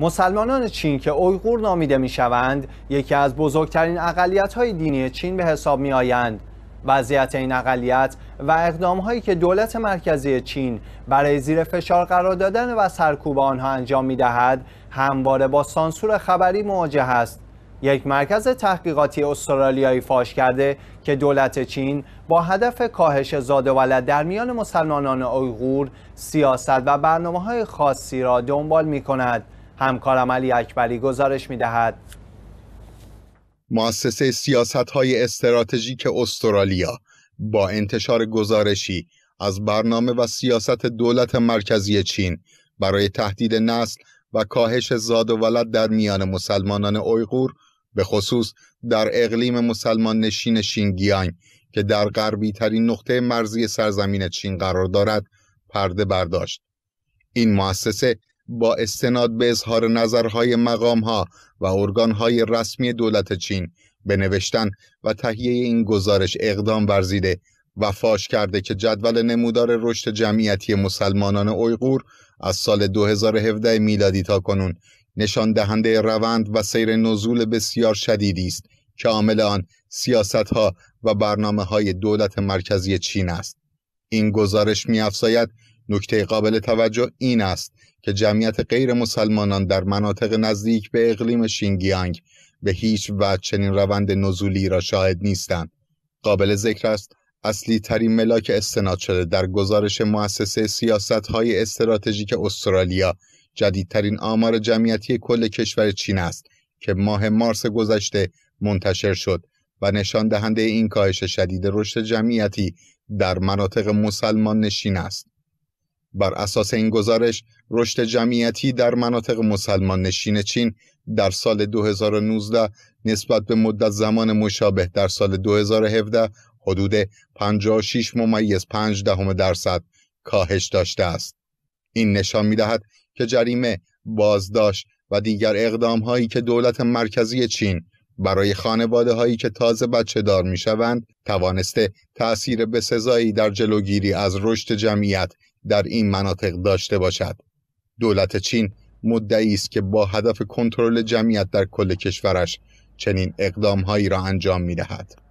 مسلمانان چین که اویغور نامیده میشوند یکی از بزرگترین اقلیت های دینی چین به حساب می آیند. وضعیت این اقلیت و اقدام هایی که دولت مرکزی چین برای زیر فشار قرار دادن و سرکوب آنها انجام می دهد همواره با سانسور خبری مواجه است یک مرکز تحقیقاتی استرالیایی فاش کرده که دولت چین با هدف کاهش زاد و ولد در میان مسلمانان اویغور سیاست و برنامه های خاصی را دنبال می کند همکارم علی اکبری گزارش می دهد مؤسسه سیاست های استراتژیک استرالیا با انتشار گزارشی از برنامه و سیاست دولت مرکزی چین برای تهدید نسل و کاهش زاد و ولد در میان مسلمانان اویغور به خصوص در اقلیم مسلمان نشین شینگیانگ که در غربی ترین نقطه مرزی سرزمین چین قرار دارد پرده برداشت این مؤسسه با استناد به اظهار نظرهای مقامها و ارگانهای رسمی دولت چین به نوشتن و تهیه این گزارش اقدام ورزیده و فاش کرده که جدول نمودار رشد جمعیتی مسلمانان اویغور از سال 2017 میلادی تا کنون نشان دهنده روند و سیر نزول بسیار شدیدی است که عامل آن سیاست ها و برنامه های دولت مرکزی چین است. این گزارش می نکته قابل توجه این است که جمعیت غیر مسلمانان در مناطق نزدیک به اقلیم شینگیانگ به هیچ وجه چنین روند نزولی را شاهد نیستند. قابل ذکر است اصلی ترین ملاک استناد شده در گزارش مؤسسه سیاست های استراتژیک استرالیا جدیدترین آمار جمعیتی کل کشور چین است که ماه مارس گذشته منتشر شد و نشان دهنده این کاهش شدید رشد جمعیتی در مناطق مسلمان نشین است. بر اساس این گزارش رشد جمعیتی در مناطق مسلمان نشین چین در سال 2019 نسبت به مدت زمان مشابه در سال 2017 حدود 56 ممیز 5 دهم درصد کاهش داشته است. این نشان می دهد که جریمه، بازداشت و دیگر اقدام هایی که دولت مرکزی چین برای خانواده هایی که تازه بچه دار می شوند توانسته تأثیر سزایی در جلوگیری از رشد جمعیت در این مناطق داشته باشد. دولت چین مدعی است که با هدف کنترل جمعیت در کل کشورش چنین اقدامهایی را انجام می دهد.